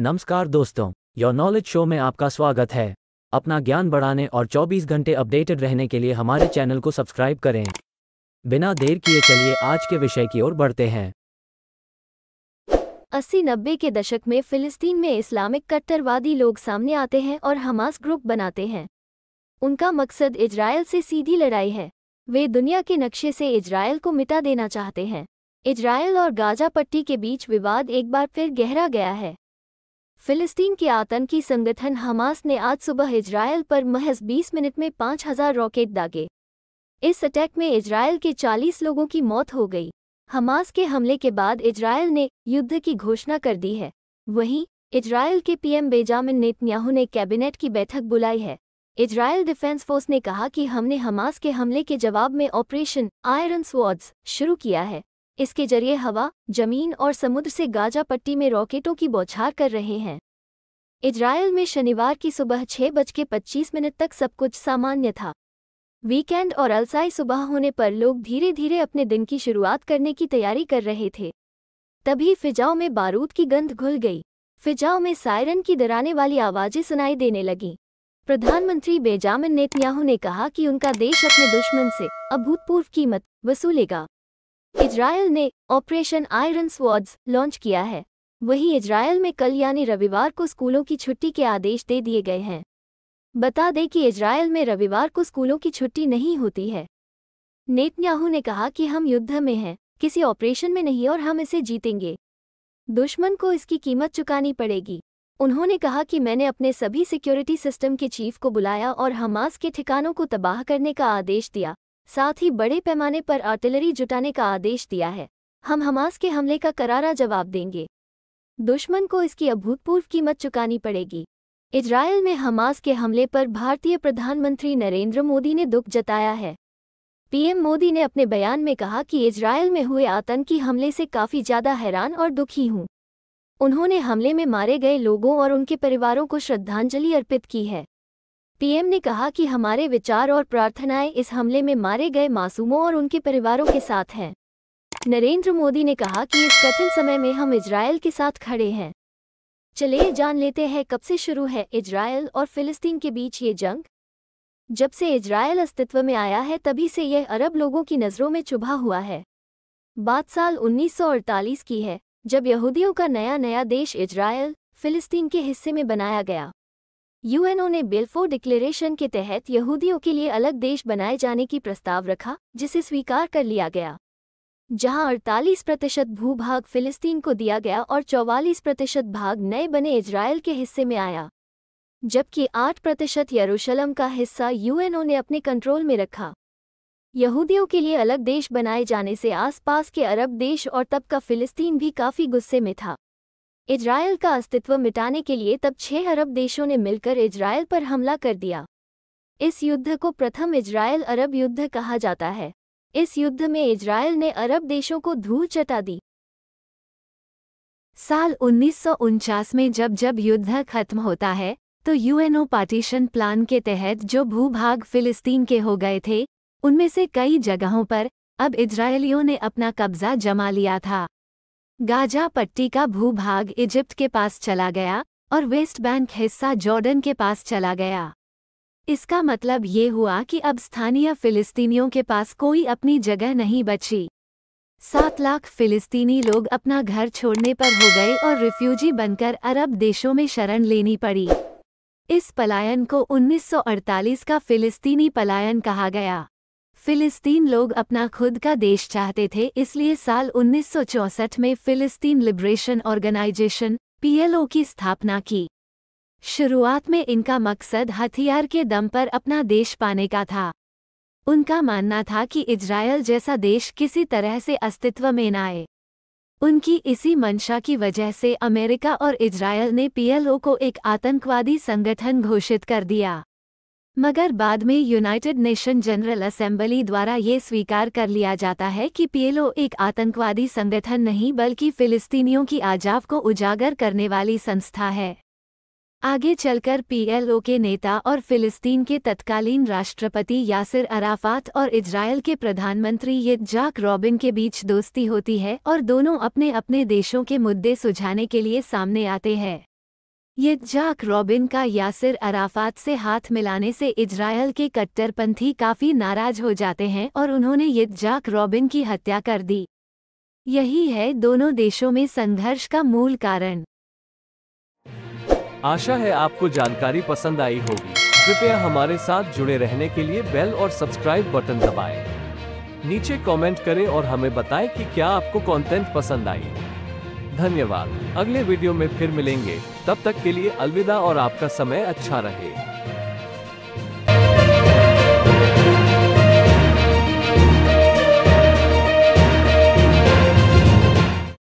नमस्कार दोस्तों your knowledge show में आपका स्वागत है अपना ज्ञान बढ़ाने और 24 घंटे अपडेटेड रहने के लिए हमारे चैनल को सब्सक्राइब करें बिना देर किए चलिए आज के विषय की ओर बढ़ते हैं अस्सी नब्बे के दशक में फिलिस्तीन में इस्लामिक कट्टरवादी लोग सामने आते हैं और हमास ग्रुप बनाते हैं उनका मकसद इजराइल से सीधी लड़ाई है वे दुनिया के नक्शे से इजराइल को मिटा देना चाहते हैं इजराइल और गाजा पट्टी के बीच विवाद एक बार फिर गहरा गया है फिलिस्तीन के आतंकी संगठन हमास ने आज सुबह इजरायल पर महज 20 मिनट में 5000 रॉकेट दागे इस अटैक में इजरायल के 40 लोगों की मौत हो गई हमास के हमले के बाद इजरायल ने युद्ध की घोषणा कर दी है वहीं इजराइल के पीएम बेजामिन नेतन्याहू ने कैबिनेट की बैठक बुलाई है इजरायल डिफेंस फोर्स ने कहा कि हमने हमास के हमले के जवाब में ऑपरेशन आयरन स्वाड्स शुरू किया है इसके जरिए हवा जमीन और समुद्र से गाजा पट्टी में रॉकेटों की बौछार कर रहे हैं इजराइल में शनिवार की सुबह छह बज के पच्चीस मिनट तक सब कुछ सामान्य था वीकेंड और अलसाई सुबह होने पर लोग धीरे धीरे अपने दिन की शुरुआत करने की तैयारी कर रहे थे तभी फिजाओं में बारूद की गंध घुल गई फिजाओं में सायरन की डराने वाली आवाज़ें सुनाई देने लगीं प्रधानमंत्री बेजामिन नेतन्याहू ने कहा कि उनका देश अपने दुश्मन से अभूतपूर्व कीमत वसूलेगा इजराइल ने ऑपरेशन आयरन स्वॉर्ड्स लॉन्च किया है वहीं इजराइल में कल यानी रविवार को स्कूलों की छुट्टी के आदेश दे दिए गए हैं बता दें कि इजराइल में रविवार को स्कूलों की छुट्टी नहीं होती है नेतन्याहू ने कहा कि हम युद्ध में हैं किसी ऑपरेशन में नहीं और हम इसे जीतेंगे दुश्मन को इसकी कीमत चुकानी पड़ेगी उन्होंने कहा कि मैंने अपने सभी सिक्योरिटी सिस्टम के चीफ को बुलाया और हमास के ठिकानों को तबाह करने का आदेश दिया साथ ही बड़े पैमाने पर आर्टिलरी जुटाने का आदेश दिया है हम हमास के हमले का करारा जवाब देंगे दुश्मन को इसकी अभूतपूर्व कीमत चुकानी पड़ेगी इजराइल में हमास के हमले पर भारतीय प्रधानमंत्री नरेंद्र मोदी ने दुख जताया है पीएम मोदी ने अपने बयान में कहा कि इजराइल में हुए आतंकी हमले से काफ़ी ज़्यादा हैरान और दुखी हूं उन्होंने हमले में मारे गए लोगों और उनके परिवारों को श्रद्धांजलि अर्पित की है पीएम ने कहा कि हमारे विचार और प्रार्थनाएं इस हमले में मारे गए मासूमों और उनके परिवारों के साथ हैं नरेंद्र मोदी ने कहा कि इस कठिन समय में हम इसराइल के साथ खड़े हैं चलिए जान लेते हैं कब से शुरू है इजराइल और फिलिस्तीन के बीच ये जंग जब से इसराइल अस्तित्व में आया है तभी से यह अरब लोगों की नज़रों में चुभा हुआ है बात साल उन्नीस की है जब यहूदियों का नया नया देश इजराइल फिलिस्तीन के हिस्से में बनाया गया यूएनओ ने बेलफोर डिक्लेरेशन के तहत यहूदियों के लिए अलग देश बनाए जाने की प्रस्ताव रखा जिसे स्वीकार कर लिया गया जहां 48 प्रतिशत भूभाग फिलिस्तीन को दिया गया और 44 प्रतिशत भाग नए बने इजराइल के हिस्से में आया जबकि 8 प्रतिशत यरूशलम का हिस्सा यूएनओ ने अपने कंट्रोल में रखा यहूदियों के लिए अलग देश बनाए जाने से आसपास के अरब देश और तब का फिलिस्तीन भी काफ़ी गुस्से में था इजराइल का अस्तित्व मिटाने के लिए तब छह अरब देशों ने मिलकर इजराइल पर हमला कर दिया इस युद्ध को प्रथम इजराइल अरब युद्ध कहा जाता है इस युद्ध में इजराइल ने अरब देशों को धूल चटा दी साल उन्नीस में जब जब युद्ध खत्म होता है तो यूएनओ पार्टीशन प्लान के तहत जो भूभाग फिलिस्तीन के हो गए थे उनमें से कई जगहों पर अब इजरायलियों ने अपना कब्जा जमा लिया था गाजा पट्टी का भूभाग इजिप्ट के पास चला गया और वेस्ट बैंक हिस्सा जॉर्डन के पास चला गया इसका मतलब ये हुआ कि अब स्थानीय फिलिस्तीनियों के पास कोई अपनी जगह नहीं बची सात लाख फिलिस्तीनी लोग अपना घर छोड़ने पर हो गए और रिफ्यूजी बनकर अरब देशों में शरण लेनी पड़ी इस पलायन को 1948 का फिलिस्तीनी पलायन कहा गया फिलिस्तीन लोग अपना खुद का देश चाहते थे इसलिए साल 1964 में फिलिस्तीन लिबरेशन ऑर्गेनाइजेशन पीएलओ की स्थापना की शुरुआत में इनका मकसद हथियार के दम पर अपना देश पाने का था उनका मानना था कि इजराइल जैसा देश किसी तरह से अस्तित्व में न आए उनकी इसी मंशा की वजह से अमेरिका और इजरायल ने पीएलओ को एक आतंकवादी संगठन घोषित कर दिया मगर बाद में यूनाइटेड नेशन जनरल असेंबली द्वारा ये स्वीकार कर लिया जाता है कि पीएलओ एक आतंकवादी संगठन नहीं बल्कि फिलिस्तीनियों की आजाव को उजागर करने वाली संस्था है आगे चलकर पीएलओ के नेता और फिलिस्तीन के तत्कालीन राष्ट्रपति यासिर अराफात और इजरायल के प्रधानमंत्री जाक रॉबिन के बीच दोस्ती होती है और दोनों अपने अपने देशों के मुद्दे सुझाने के लिए सामने आते हैं ये जाक रॉबिन का यासिर अराफात से हाथ मिलाने से इजराइल के कट्टरपंथी काफ़ी नाराज हो जाते हैं और उन्होंने ये जाक रॉबिन की हत्या कर दी यही है दोनों देशों में संघर्ष का मूल कारण आशा है आपको जानकारी पसंद आई होगी कृपया हमारे साथ जुड़े रहने के लिए बेल और सब्सक्राइब बटन दबाएं। नीचे कमेंट करें और हमें बताएं कि क्या आपको कंटेंट पसंद आई धन्यवाद अगले वीडियो में फिर मिलेंगे तब तक के लिए अलविदा और आपका समय अच्छा रहे